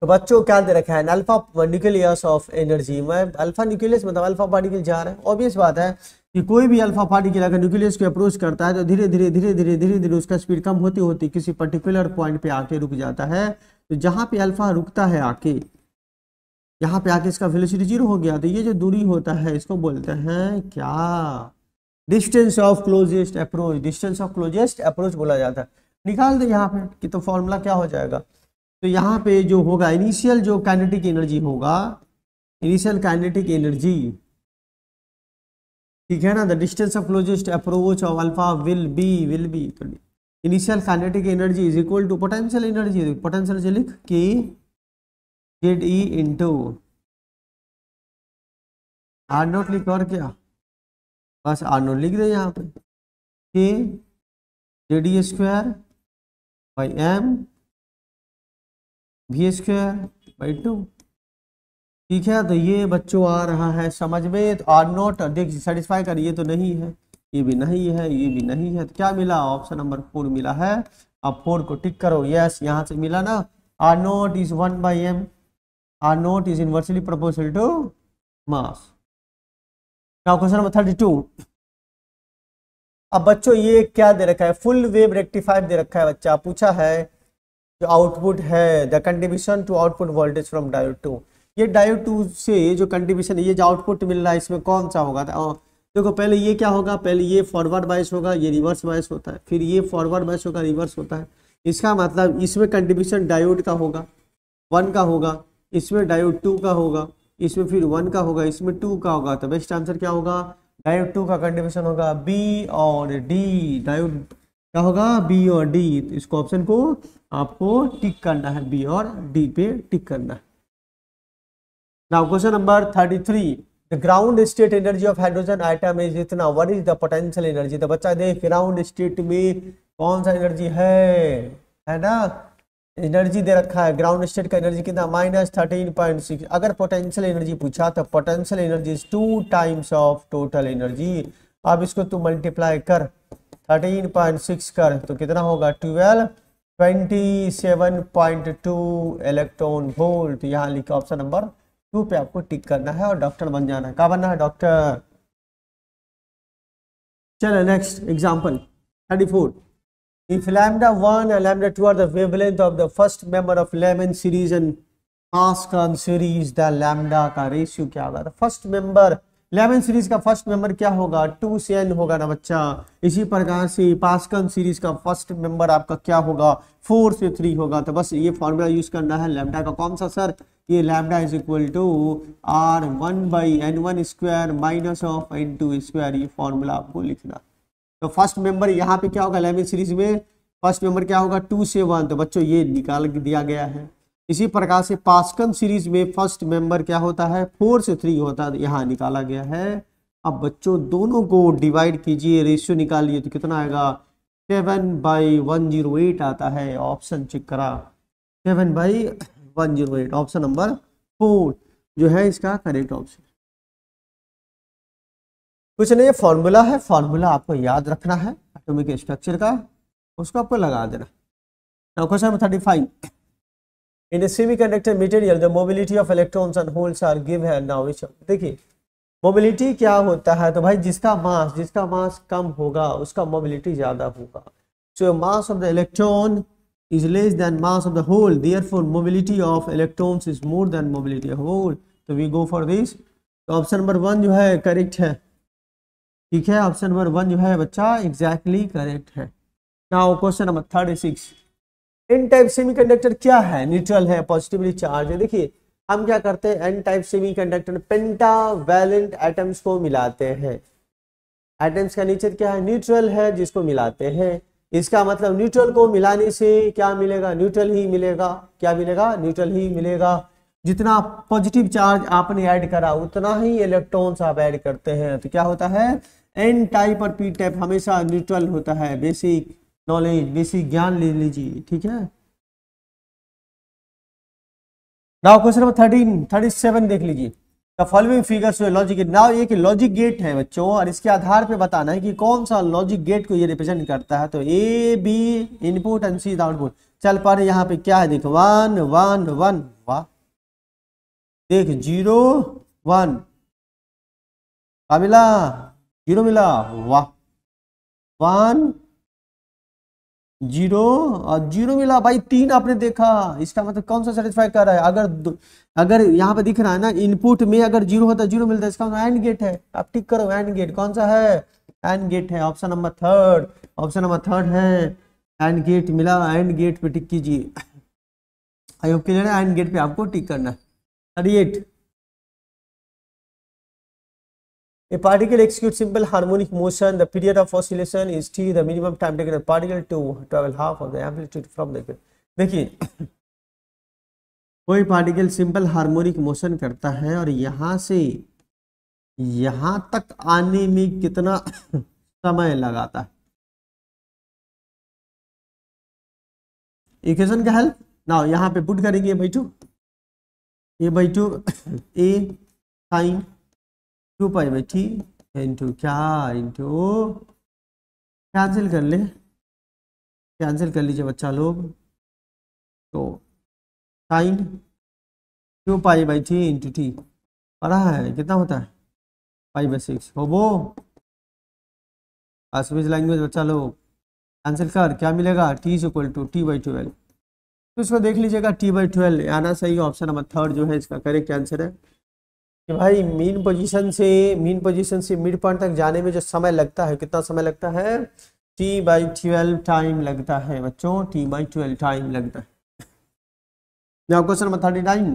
तो बच्चों क्या दे रखा है अल्फा न्यूक्लियस ऑफ एनर्जी में अल्फा न्यूक्लियस मतलब अल्फा पार्टिकल जा रहा है ऑब्वियस बात है कि कोई भी अल्फा पार्टिकल अगर न्यूक्लियस को अप्रोच करता है तो धीरे धीरे धीरे धीरे धीरे धीरे उसका स्पीड कम होती होती किसी पर्टिकुलर पॉइंट पे आके रुक जाता है तो जहाँ पे अल्फा रुकता है आके यहाँ पे आके इसका वेलोसिटी जीरो हो गया तो ये जो दूरी होता है इसको बोलते हैं क्या distance of closest approach distance of closest approach बोला जाता है निकाल दो यहाँ पे कि तो फॉर्मूला क्या हो जाएगा तो यहाँ पे जो होगा इनिशियल जो काइनेटिक एनर्जी होगा इनिशियल काइनेटिक एनर्जी ठीक है ना the distance of closest approach of alpha will be will be initial kinetic energy is equal to potential energy potential energy लिख K Z e into r naught लिख और क्या बस are naught लिख दे यहाँ पे K Z e square by m v square by two ठीक है तो ये बच्चों आ रहा है समझ में तो आर नॉट देख सेटिस्फाई कर ये तो नहीं है ये भी नहीं है ये भी नहीं है तो क्या मिला ऑप्शन नंबर फोर मिला है अब फोर को टिक करो यस यहाँ से मिला ना r naught is one by m r naught is inversely proportional to mass question number thirty two अब बच्चों ये क्या दे रखा है फुल वेव रेक्टिफाइड दे रखा है बच्चा पूछा है जो आउटपुट है the contribution to output voltage from diode two ये डायोड टू से जो कंट्रीब्यूशन ये जो आउटपुट मिल रहा है इसमें कौन सा होगा तो, देखो पहले ये क्या होगा पहले ये फॉरवर्ड बाइस होगा ये रिवर्स बाइस होता है फिर ये फॉरवर्ड बाइस होगा रिवर्स होता है इसका मतलब इसमें कंट्रीब्यूशन डायोड का होगा वन का होगा इसमें डायोड टू का होगा इसमें फिर वन का होगा इसमें टू का होगा तो बेस्ट आंसर क्या होगा डायोड टू का कंट्रीब्यूशन होगा बी और डी डायोड क्या होगा बी और डी तो इसको ऑप्शन को आपको टिक करना है बी और डी पे टिक करना है now question number thirty three the ground state energy of hydrogen atom is इतना what is the potential energy तो बच्चा देख ग्राउंड स्टेट में कौन सा एनर्जी है है ना एनर्जी दे रखा है ग्राउंड स्टेट का एनर्जी कितना माइनस थर्टीन पॉइंट सिक्स अगर पोटेंशियल एनर्जी पूछा तो potential energy is two times of total energy अब इसको तू मल्टीप्लाई कर थर्टीन पॉइंट सिक्स कर तो कितना होगा twelve twenty seven point two electron volt यहाँ लिखा ऑप्शन नंबर टू पे आपको टिक करना है और डॉक्टर बन जाना है कहा बनना है डॉक्टर चलो next example thirty four if lambda one lambda two are the wavelength of the first member of Lyman series and and series the lambda का रेशियो क्या होगा? फर्स्ट मेंबर लेवन सीरीज का फर्स्ट मेंबर क्या होगा to C N होगा ना बच्चा इसी प्रकार से पास्कन सीरीज का फर्स्ट मेंबर आपका क्या होगा फोर से थ्री होगा तो बस ये फॉर्मूला यूज करना है लैमडा का कौन सा सर ये lambda is equal to r one by n one square minus of n two square ये फॉर्मूला आपको लिखना तो फर्स्ट मेंबर यहाँ पे क्या होगा लेवन सीरीज में फर्स्ट मेंबर क्या होगा टू से वन तो बच्चों ये निकाल दिया गया है इसी प्रकार से पास्कन सीरीज में फर्स्ट मेंबर क्या होता है फोर से थ्री होता है यहाँ निकाला गया है अब बच्चों दोनों को डिवाइड कीजिए रेशियो निकालिए तो कितना आएगा seven by one zero eight आता है ऑप्शन चेक करा seven by one zero eight option number four जो है इसका करेक्ट ऑप्शन कुछ नहीं फॉर्मूला है फॉर्मूला आपको याद रखना है एटॉमिक स्ट्रक्चर का उसको आपको लगा देना question number thirty five in a semiconductor material the mobility of electrons and holes are give है नाउ विच देखिए मोबिलिटी क्या होता है तो भाई जिसका मास जिसका मास कम होगा उसका मोबिलिटी ज्यादा होगा so mass of the electron is less than mass of the hole therefore mobility of electrons is more than mobility of hole तो वी गो फॉर दिस तो ऑप्शन नंबर वन जो है correct है ठीक है option number one जो है बच्चा एग्जैक्टली करेक्ट है now question number thirty six N type semiconductor क्या है न्यूट्रल है पॉजिटिवली चार्ज है देखिए हम क्या करते हैं एन टाइप सेमीकंडक्टर में पेंटावेलेंट एटम्स को मिलाते हैं एटम्स का नेचर क्या है न्यूट्रल है जिसको मिलाते हैं इसका मतलब न्यूट्रल को मिलाने से क्या मिलेगा न्यूट्रल ही मिलेगा क्या मिलेगा न्यूट्रल ही मिलेगा जितना पॉजिटिव चार्ज आपने ऐड करा उतना ही इलेक्ट्रॉन्स आप ऐड करते हैं तो क्या होता है एन टाइप और पी टाइप हमेशा न्यूट्रल होता है बेसिक नॉलेज बेसिक ज्ञान ले लीजिए ठीक है now question number thirteen thirty seven देख लीजिए the following figures logic gate now एक लॉजिक गेट है बच्चों और इसके आधार पे बताना है कि कौन सा लॉजिक गेट को ये रिप्रेजेंट करता है तो A B input and C output चल पर यहाँ पे क्या है देख वन वन वन वाह देख जीरो वन क्या मिला जीरो मिला वाह वन जीरो और जीरो मिला भाई तीन आपने देखा इसका मतलब कौन सा सेटिस्फाई कर रहा है अगर अगर यहाँ पे दिख रहा है ना इनपुट में अगर जीरो होता है जीरो मिलता है इसका मतलब एंड गेट है आप टिक करो एंड गेट कौन सा है एंड गेट है option number third option number third है एंड गेट मिला एंड गेट पे टिक कीजिए आई होप के एंड गेट पे आपको टिक करना है A particle execute simple harmonic motion. The period of oscillation is t. The minimum time taken a particle to travel half of the amplitude from the देखिए कोई particle simple harmonic motion करता है और यहाँ से यहाँ तक आने में कितना समय लगाता है इक्वेशन का हेल्प ना यहाँ पे पुट करेंगे भाई two A by two a sine two pi by t into क्या इंटू कैंसिल कर ले कैंसिल कर लीजिए बच्चा लोग तो sine two pi by t into t पढ़ा है कितना होता है पाई बाई सिक्स हो वो आसमिज लैंग्वेज बच्चा लोग कैंसिल कर क्या मिलेगा t is equal to t by twelve तो इसको देख लीजिएगा टी बाई ट्वेल्व आना सही ऑप्शन नंबर थर्ड जो है इसका करेक्ट आंसर है कि भाई मीन पोजीशन से मीन पोजीशन से मिड पॉइंट तक जाने में जो समय लगता है कितना समय लगता है टी बाई ट्वेल्व टाइम लगता है बच्चों टी बाई ट्वेल्व टाइम लगता है now question number thirty nine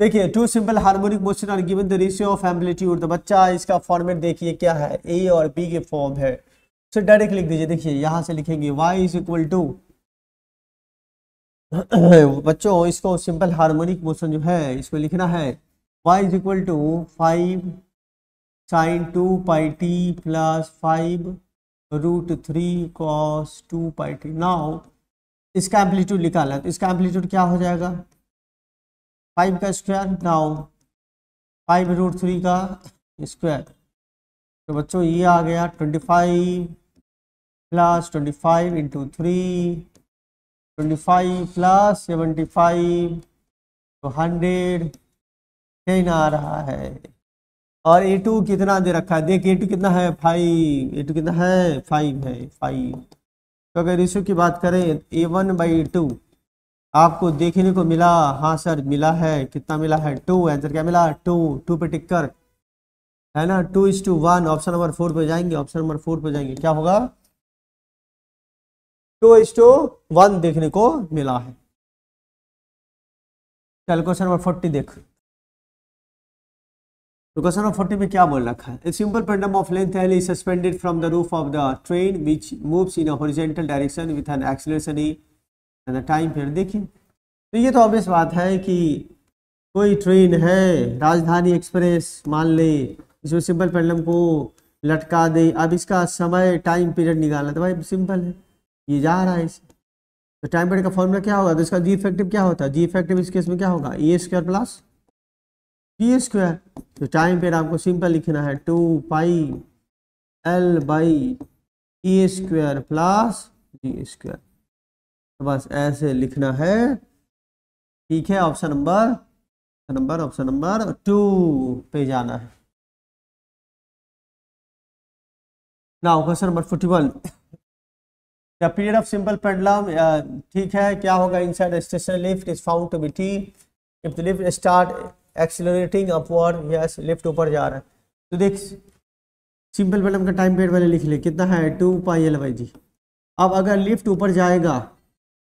देखिए टू सिंपल हार्मोनिक मोशन और given the ratio of amplitude तो बच्चा इसका फॉर्मेट देखिए क्या है ए और बी के फॉर्म है सो डायरेक्ट लिख दीजिए देखिए यहाँ से लिखेंगे वाई इज इक्वल टू बच्चों इसको सिंपल हार्मोनिक मोशन जो है इसको लिखना है y is equal to five sine two pi t plus five root three cos two pi t now इसका एम्पलीट्यूड निकाला तो इसका एम्पलीट्यूड क्या हो जाएगा फाइव का square now five root three का स्क्वायर तो बच्चों ये आ गया twenty five plus twenty five into three twenty five plus seventy five तो हंड्रेड चैन आ रहा है और ए टू कितना दे रखा है देख ए टू कितना है फाइव ए टू कितना है फाइव है फाइव तो अगर रेशो की बात करें ए वन बाई टू आपको देखने को मिला हाँ सर मिला है कितना मिला है टू आंसर क्या मिला टू टू पे टिक कर है ना two is two one option number four पे जाएंगे ऑप्शन नंबर फोर पे जाएंगे क्या होगा टू इज टू वन देखने को मिला है चल क्वेश्चन नंबर फोर्टी देख तो क्वेश्चन नंबर फोर्टी में क्या बोल रखा है simple pendulum of length L is suspended from the roof of the train which moves in a direction with an acceleration e an time period देखिए तो ये तो ऑब्वियस बात है कि कोई ट्रेन है राजधानी एक्सप्रेस मान ले इसमें सिंपल पेंडम को लटका दे अब इसका समय टाइम पीरियड निकालना तो भाई सिंपल है ये जा रहा है इसे तो टाइम पीरियड का फॉर्मूला क्या होगा तो इसका जी इफेक्टिव क्या होता है जी इफेक्टिव इस केस में क्या होगा a square plus p square तो टाइम पर आपको सिंपल लिखना है two pi L by e square plus g square तो बस ऐसे लिखना है ठीक है option number number option number two पे जाना है now question number forty one the period of simple pendulum ठीक है क्या होगा inside station lift is found to be T if the lift start accelerating upward yes left ऊपर जा रहा है तो देख सिंपल मैडम का टाइम पीरियड वाले लिख ले कितना है two pi L y g अब अगर लिफ्ट ऊपर जाएगा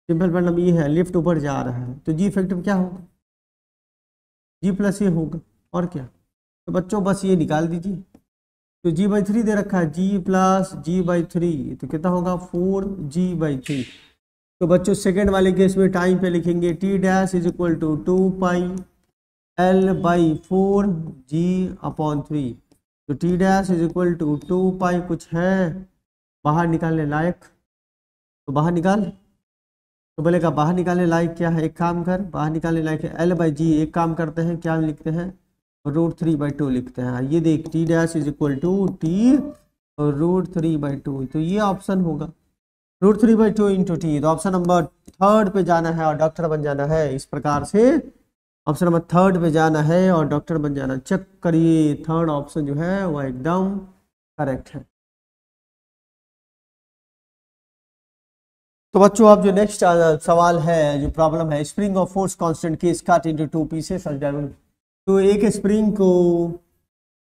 सिंपल मैडम ये है लिफ्ट ऊपर जा रहा है तो जी इफेक्टिव क्या होगा जी प्लस ये होगा और क्या तो बच्चों बस ये निकाल दीजिए तो जी बाई थ्री दे रखा है g plus g by three तो कितना होगा फोर जी बाई थ्री तो बच्चों सेकेंड वाले केस में टाइम पे लिखेंगे T dash is equal to two pi L by four g upon three तो T dash is equal to two pi कुछ है बाहर निकालने लायक तो बाहर निकाल तो बोलेगा बाहर निकालने लायक क्या है एक काम कर बाहर निकालने लायक है एल बाई जी एक काम करते हैं क्या लिखते हैं रूट थ्री बाई टू लिखते हैं ये देख T dash is equal to T और रूट थ्री बाई टू तो ये ऑप्शन होगा root three by two into T तो ऑप्शन नंबर थर्ड पे जाना है और डॉक्टर बन जाना है इस प्रकार से ऑप्शन नंबर थर्ड पे जाना है और डॉक्टर बन जाना चेक करिए थर्ड ऑप्शन जो है वह एकदम करेक्ट है तो बच्चों अब जो नेक्स्ट सवाल है जो प्रॉब्लम है spring of force constant k is cut into two pieces तो एक स्प्रिंग को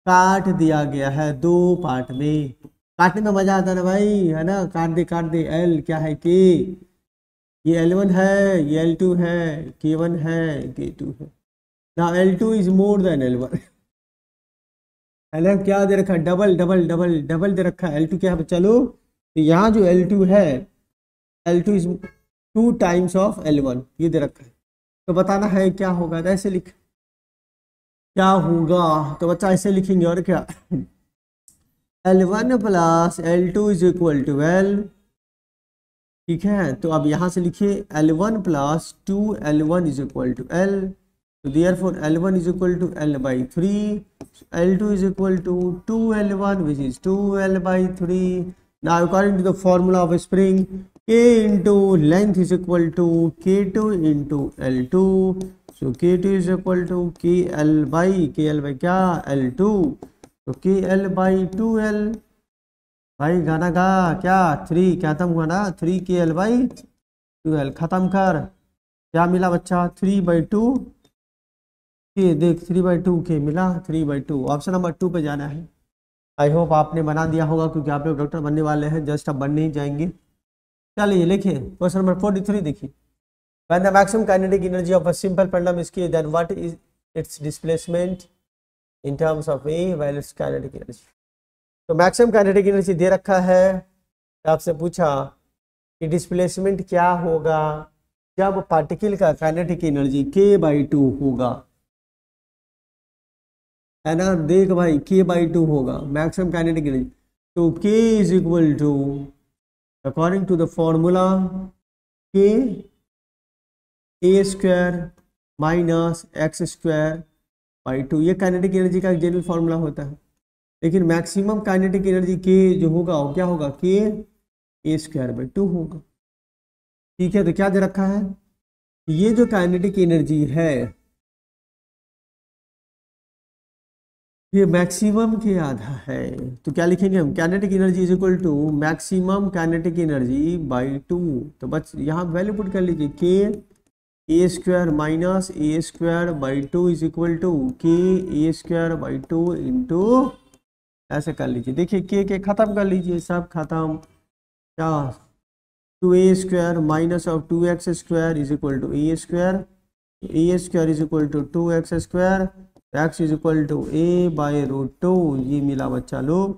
काट दिया गया है दो पार्ट में काटने में मजा आता है भाई है ना काट दे काट दे एल क्या है के ये एल वन है ये एल टू है के वन है के टू है ना L two is more than L one L F क्या दे रखा डबल डबल डबल डबल दे रखा है एल टू क्या है चलो तो यहाँ जो एल टू है L two is two times of L one ये दे रखा है तो बताना है क्या होगा तो ऐसे लिख क्या होगा तो बच्चा ऐसे लिखेंगे और क्या L one plus L two is equal to L ठीक है तो अब यहाँ से लिखिए L one plus two L one is equal to L तो therefore L one is equal to L by three L two is equal to two L one which is two L by three ना according to the formula of spring k into length is equal to k two into L two so k two is equal to k L by k L by क्या L two तो k L by two L भाई गाना गा क्या three खत्म हुआ ना three के एल बाई एल खत्म कर क्या मिला बच्चा थ्री बाई टू के देख थ्री बाई टू के मिला three by two option number two पे जाना है आई होप आपने बना दिया होगा क्योंकि आप लोग डॉक्टर बनने वाले हैं जस्ट आप बन नहीं जाएंगे चलिए लिखिए क्वेश्चन नंबर फोर्टी थ्री देखिए when the maximum kinetic energy of a simple pendulum is then what is its displacement in terms of A well its its kinetic तो मैक्सिमम काइनेटिक एनर्जी दे रखा है आपसे पूछा कि डिस्प्लेसमेंट क्या होगा जब पार्टिकल का kinetic energy K by two होगा है ना देख भाई के बाई टू होगा मैक्सिमम काइनेटिक एनर्जी तो K is equal to according to the formula K A square minus x square by two ये काइनेटिक एनर्जी का जनरल फॉर्मूला होता है लेकिन मैक्सिमम काइनेटिक एनर्जी के जो होगा वो क्या होगा के ए स्क्वायर बाई टू होगा ठीक है तो क्या दे रखा है ये जो काइनेटिक एनर्जी है ये मैक्सिमम के आधा है तो क्या लिखेंगे हम kinetic energy is equal to maximum kinetic energy by two तो बस यहाँ वैल्यू पुट कर लीजिए K A square minus A square by two is equal to K A square by two into ऐसे कर लीजिए देखिए के के ख़त्म कर लीजिए सब ख़त्म क्या two A square minus of two x square is equal to A square A square is equal to two x square x is equal to A by root two ये मिला बच्चा लोग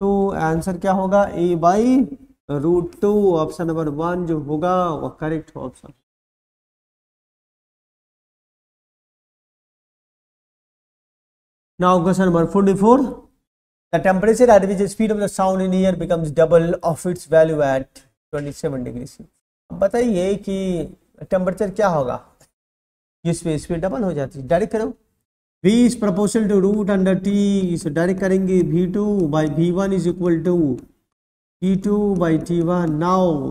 तो आंसर क्या होगा A by root two option number one जो होगा वह correct option now question number forty four The temperature at which the speed of the sound in air becomes double of its value at 27 degree C. बताइए कि temperature क्या होगा इस speed double हो जाती है डायरेक्ट करो v is proportional to root under T इसे डायरेक्ट करेंगे v2 two by V one is equal to T two by T one now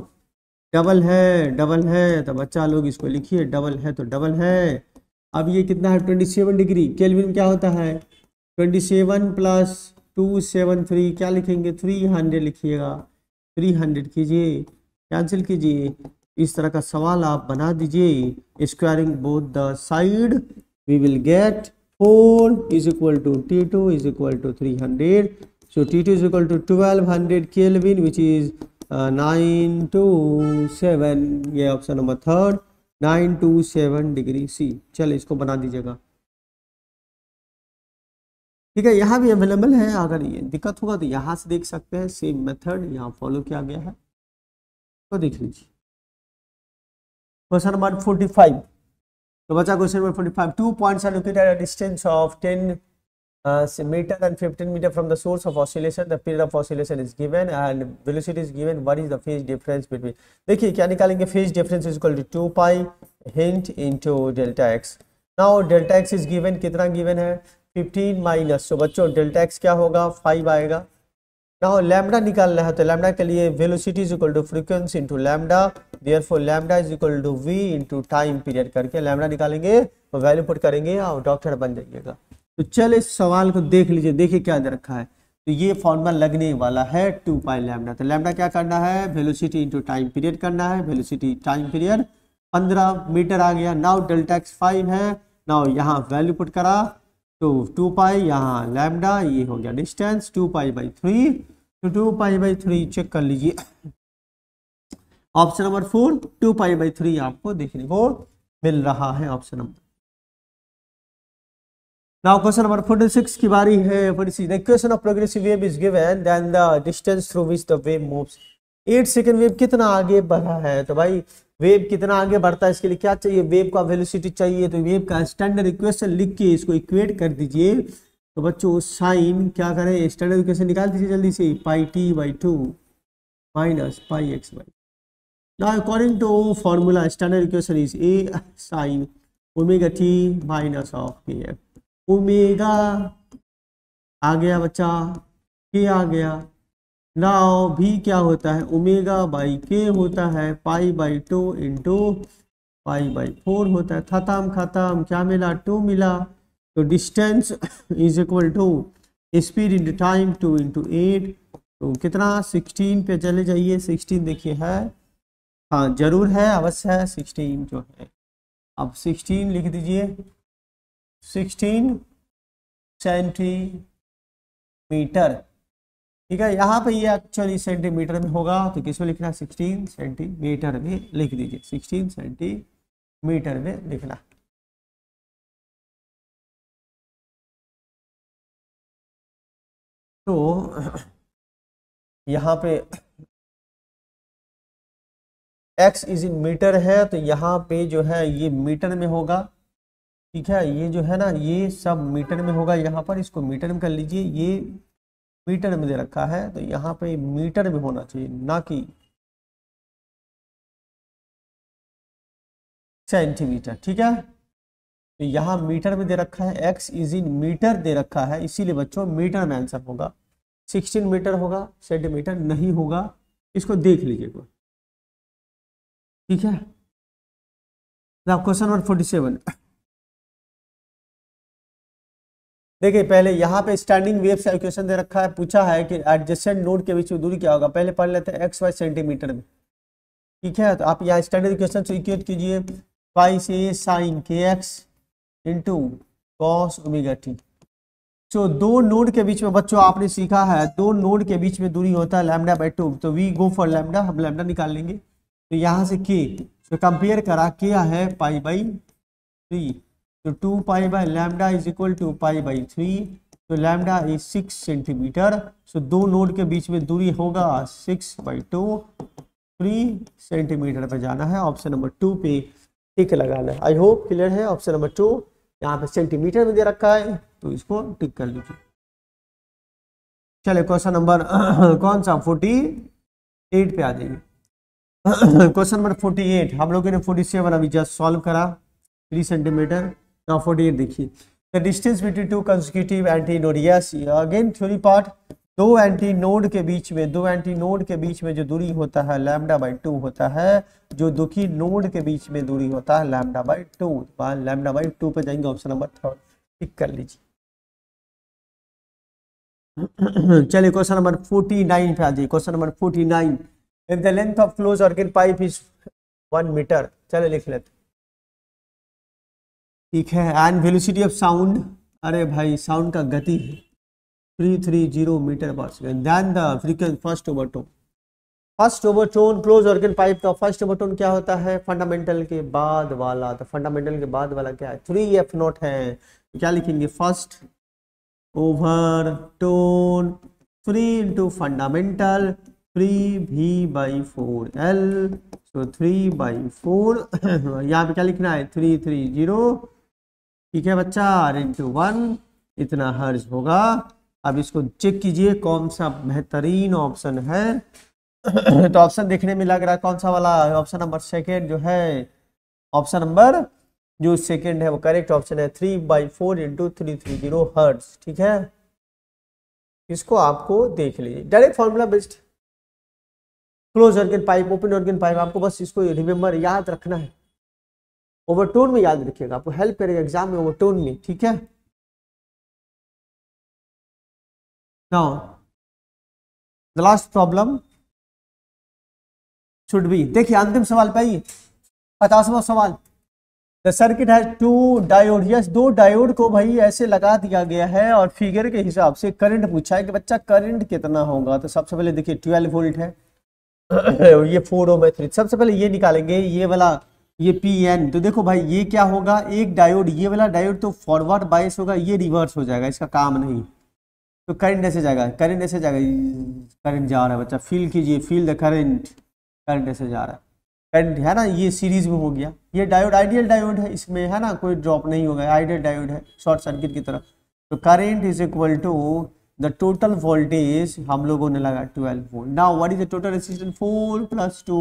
double है डबल है तो बच्चा लोग इसको लिखिए डबल है तो डबल है अब ये कितना है 27 डिग्री केल्विन क्या होता है 27 प्लस टू सेवन थ्री क्या लिखेंगे थ्री हंड्रेड लिखिएगा थ्री हंड्रेड कीजिए कैंसिल कीजिए इस तरह का सवाल आप बना दीजिए squaring both the side we will get four is equal to T two is equal to three hundred so T two is equal to twelve hundred kelvin which is nine two seven ये option number third nine two seven degree C चल इसको बना दीजिएगा ठीक है यहाँ भी available है अगर ये दिक्कत होगा तो यहाँ से देख सकते हैं सेम मेथड यहाँ फॉलो किया गया है तो देख लीजिए क्वेश्चन नंबर फोर्टी फाइव तो बच्चा question number forty five two point are located at distance of ten metre and fifteen metre from the source of oscillation the period of oscillation is given and velocity is given what is the phase difference between देखिए क्या निकालेंगे phase difference is equal to two pi hint into delta x now delta x is given कितना given है 15 minus तो बच्चों delta x क्या होगा five आएगा ना हो लैमडा निकालना है तो लैमडा के लिए velocity is equal to frequency into lambda therefore lambda is equal to V into time period करके लैमडा निकालेंगे तो वैल्यू पुट करेंगे और डॉक्टर बन जाइएगा तो चले इस सवाल को देख लीजिए देखिए क्या दे रखा है तो ये फॉर्मूला लगने वाला है टू पाई लैमडा तो लैमडा क्या करना है वेलोसिटी इंटू टाइम पीरियड करना है वेलोसिटी टाइम पीरियड पंद्रह मीटर आ गया नाउ डेल्टा एक्स फाइव है नाउ यहाँ वैल्यू पुट करा तो टू पाई यहाँ लैमडा ये हो गया distance two pi by three तो two pi by three check कर लीजिए option number four two pi by three आपको देखने को मिल रहा है option number now question number forty six की बारी है question of progressive wave is given then the distance through which the wave moves at second wave कितना आगे बढ़ा है तो भाई वेब कितना आगे बढ़ता है इसके लिए क्या चाहिए वेब का वेलोसिटी चाहिए तो वेब का स्टैंडर्ड इक्वेशन लिख के इसको इक्वेट कर दीजिए तो बच्चों साइन क्या करें स्टैंडर्ड इक्वेशन निकाल दीजिए जल्दी से pi T by two minus pi x by now according to formula standard equation is a sin omega t minus of kf omega आ गया बच्चा के आ गया नाउ भी क्या होता है ओमेगा बाई के होता है pi by two in two pi by four होता है खत्म खत्म क्या मिला टू मिला तो distance is equal to speed in time two into eight तो कितना सिक्सटीन पे चले जाइए सिक्सटीन देखिए है हाँ जरूर है अवश्य है सिक्सटीन जो है अब सिक्सटीन लिख दीजिए सिक्सटीन सेंटीमीटर ठीक है यहाँ पे ये एक्चुअली सेंटीमीटर में होगा तो में लिखना सिक्सटीन सेंटीमीटर में लिख दीजिए सिक्सटीन सेंटीमीटर में लिखना तो यहाँ पे x इज इन मीटर है तो यहाँ पे जो है ये मीटर में होगा ठीक है ये जो है ना ये सब मीटर में होगा यहाँ पर इसको मीटर में कर लीजिए ये मीटर में दे रखा है तो यहाँ पे मीटर में होना चाहिए ना कि सेंटीमीटर ठीक है तो यहाँ मीटर में दे रखा है एक्स इज इन मीटर दे रखा है इसीलिए बच्चों मीटर में आंसर होगा सिक्सटीन मीटर होगा सेंटीमीटर नहीं होगा इसको देख लीजिए लीजिएगा ठीक है क्वेश्चन नंबर फोर्टी सेवन देखिए पहले यहाँ पे स्टैंडिंग वेव से इक्वेशन दे रखा है पूछा है कि एडजेसेंट नोड के बीच में दूरी क्या होगा पहले पढ़ लेते हैं एक्स वाई सेंटीमीटर में ठीक है तो आप यहाँ स्टैंडर्ड इक्वेशन से इक्वेट कीजिए पाई से sine k x into cos omega T so दो नोड के बीच में बच्चों आपने सीखा है दो नोड के बीच में दूरी होता है lambda by two so we go for lambda हम लैमडा निकाल लेंगे तो यहाँ से के तो कंपेयर करा क्या है पाई बाई थ्री तो two pi by lambda is equal to pi by three so lambda is six centimetre so दो नोड के बीच में दूरी होगा six by two three centimetre पर जाना है ऑप्शन नंबर टू पे टिक लगाना है आई होप क्लियर है ऑप्शन नंबर टू यहाँ पे सेंटीमीटर में दे रखा है तो इसको टिक कर लीजिए चले क्वेश्चन नंबर *clears throat* कौन सा फोर्टी एट पे आ जाइए *clears throat* क्वेश्चन नंबर फोर्टी एट हम लोगों ने फोर्टी सेवन अभी जस्ट सॉल्व करा थ्री सेंटीमीटर यहाँ फोर्टी देखिए the distance between two consecutive anti yes again theory part दो एंटी नोड के बीच में दो एंटी नोड के बीच में जो दूरी होता है लैमडा बाई टू होता है जो दुखी नोड के बीच में दूरी होता है lambda by two lambda by two पर जाएंगे ऑप्शन नंबर थर्ड टिक कर लीजिए चलिए क्वेश्चन नंबर फोर्टी नाइन पे आ जाइए question number forty nine if the length of close organ pipe is one metre चले लिख लेते ठीक है एंड वेलोसिटी ऑफ साउंड अरे भाई साउंड का गति है three three zero metre per second then the frequency first overtone first overtone close organ pipe का फर्स्ट ओवरटोन क्या होता है फंडामेंटल के बाद वाला तो फंडामेंटल के बाद वाला क्या है थ्री एफ नॉट है क्या लिखेंगे first overtone three into fundamental three V by four L so three by four यहाँ पे क्या लिखना है थ्री थ्री जीरो ठीक है बच्चा आर इंटू वन इतना हर्ज होगा अब इसको चेक कीजिए कौन सा बेहतरीन ऑप्शन है *coughs* तो ऑप्शन देखने में लग रहा है कौन सा वाला ऑप्शन नंबर सेकेंड जो है ऑप्शन नंबर जो सेकेंड है वो करेक्ट ऑप्शन है three by four into three three zero hertz ठीक है इसको आपको देख लीजिए direct formula based close organ pipe open organ pipe आपको बस इसको रिमेम्बर याद रखना है ओवरटोन में याद रखिएगा आपको हेल्प करेगा एग्जाम में ओवरटोन में ठीक है now the last problem should be देखिए अंतिम सवाल पाइए पचासवा सवाल the circuit has two diode yes दो डायोड को भाई ऐसे लगा दिया गया है और फिगर के हिसाब से करंट पूछा है कि बच्चा करंट कितना होगा तो सबसे पहले देखिए ट्वेल्व वोल्ट है *coughs* ये फोर ओम है थ्री सबसे पहले ये निकालेंगे ये वाला ये पी एन तो देखो भाई ये क्या होगा एक डायोड ये वाला डायोड तो फॉरवर्ड बायस होगा ये रिवर्स हो जाएगा इसका काम नहीं तो करंट ऐसे जाएगा करंट ऐसे जाएगा करंट जा रहा है बच्चा फील कीजिए फील द करंट करंट ऐसे जा रहा है करंट है ना ये सीरीज में हो गया ये डायोड आइडियल डायोड है इसमें है ना कोई ड्रॉप नहीं होगा आइडियल डायोड है शॉर्ट सर्किट की तरफ तो current is equal to the total voltage हम लोगों ने लगा twelve volt now what is the total resistance four plus two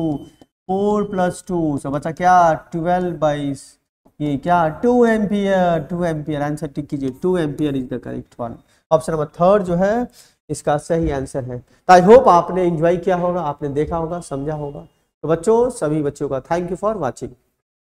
four plus two so बच्चा क्या ट्वेल्व बाईस ये क्या two ampere two ampere answer tick कीजिए two ampere is the correct one option number third जो है इसका सही आंसर है तो आई होप आपने इंजॉय किया होगा आपने देखा होगा समझा होगा तो बच्चों सभी बच्चों का थैंक यू फॉर वॉचिंग